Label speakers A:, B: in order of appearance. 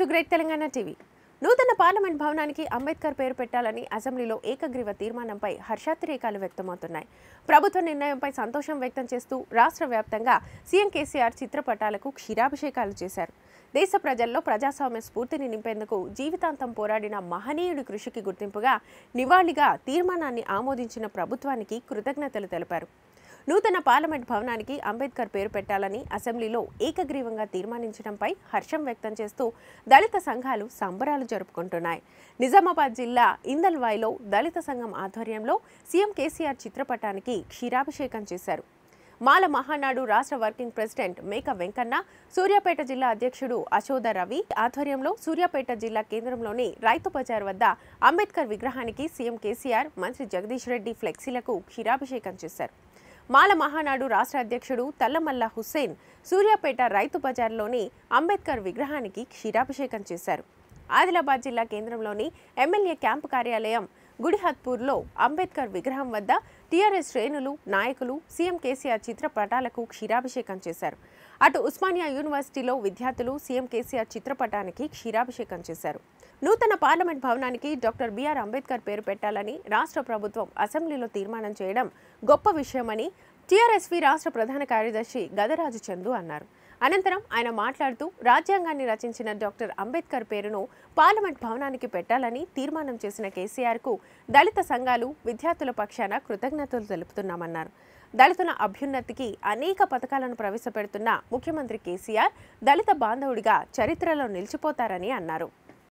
A: to great Telangana TV నూతన parliament భవనానికి అంబేద్కర్ పేరు పెట్టాలని అసెంబ్లీలో ఏకగ్రీవ తీర్మానంపై హర్షాతిరేకాలు వ్యక్తమవుతున్నాయి ప్రభుత్వ నిర్ణయంపై సంతోషం వ్యక్తం చేస్తూ రాష్ట్ర వ్యాప్తంగా సీఎం కేసీఆర్ చిత్రపటాలకు క్షీరాభిషేకాలు చేశారు దేశ ప్రజల్లో ప్రజాస్వామ్య స్ఫూర్తిని నింపేందుకు జీవితాంతం పోరాడిన మహనీయుడి కృషికి గుర్తింపుగా నివాళిగా తీర్మానాన్ని ఆమోదించిన ప్రభుత్వానికి కృతజ్ఞతలు తెలిపారు నూతన పార్లమెంట్ భవనానికి అంబేద్కర్ పేరు పెట్టాలని అసెంబ్లీలో ఏకగ్రీవంగా తీర్మానించడంపై హర్షం వ్యక్తం చేస్తూ దళిత సంఘాలు సంబరాలు జరుపుకుంటున్నాయి నిజామాబాద్ జిల్లా ఇందల్వాయిలో దళిత సంఘం ఆధ్వర్యంలో సీఎం కేసీఆర్ చిత్రపటానికి క్షీరాభిషేకం చేశారు మాల మహానాడు రాష్ట్ర వర్కింగ్ ప్రెసిడెంట్ మేక వెంకన్న సూర్యాపేట జిల్లా అధ్యక్షుడు అశోద రవి ఆధ్వర్యంలో సూర్యాపేట జిల్లా కేంద్రంలోని రైతు బజార్ వద్ద అంబేద్కర్ విగ్రహానికి సీఎం కేసీఆర్ మంత్రి జగదీష్ రెడ్డి ఫ్లెక్సీలకు క్షీరాభిషేకం చేశారు మాల మహానాడు రాష్ట్ర అధ్యక్షుడు తల్లమల్ల హుస్సేన్ సూర్యాపేట రైతు బజార్లోని అంబేద్కర్ విగ్రహానికి క్షీరాభిషేకం చేశారు ఆదిలాబాద్ జిల్లా కేంద్రంలోని ఎమ్మెల్యే క్యాంపు కార్యాలయం గుడిహత్పూర్లో అంబేద్కర్ విగ్రహం వద్ద టీఆర్ఎస్ శ్రేణులు నాయకులు సీఎం కేసీఆర్ చిత్రపటాలకు క్షీరాభిషేకం చేశారు అటు ఉస్మానియా యూనివర్సిటీలో విద్యార్థులు సీఎం కేసీఆర్ చిత్రపటానికి క్షీరాభిషేకం చేశారు నూతన పార్లమెంట్ భవనానికి డాక్టర్ బీఆర్ అంబేద్కర్ పేరు పెట్టాలని రాష్ట్ర ప్రభుత్వం అసెంబ్లీలో తీర్మానం చేయడం గొప్ప విషయమని టీఆర్ఎస్వి రాష్ట్ర ప్రధాన కార్యదర్శి గదరాజు చందు అన్నారు అనంతరం ఆయన మాట్లాడుతూ రాజ్యాంగాన్ని రచించిన డాక్టర్ అంబేద్కర్ పేరును పార్లమెంట్ భవనానికి పెట్టాలని తీర్మానం చేసిన కేసీఆర్కు దళిత సంఘాలు విద్యార్థుల పక్షాన కృతజ్ఞతలు తెలుపుతున్నామన్నారు దళితుల అభ్యున్నతికి అనేక పథకాలను ప్రవేశపెడుతున్న ముఖ్యమంత్రి కేసీఆర్ దళిత బాంధవుడిగా చరిత్రలో నిలిచిపోతారని అన్నారు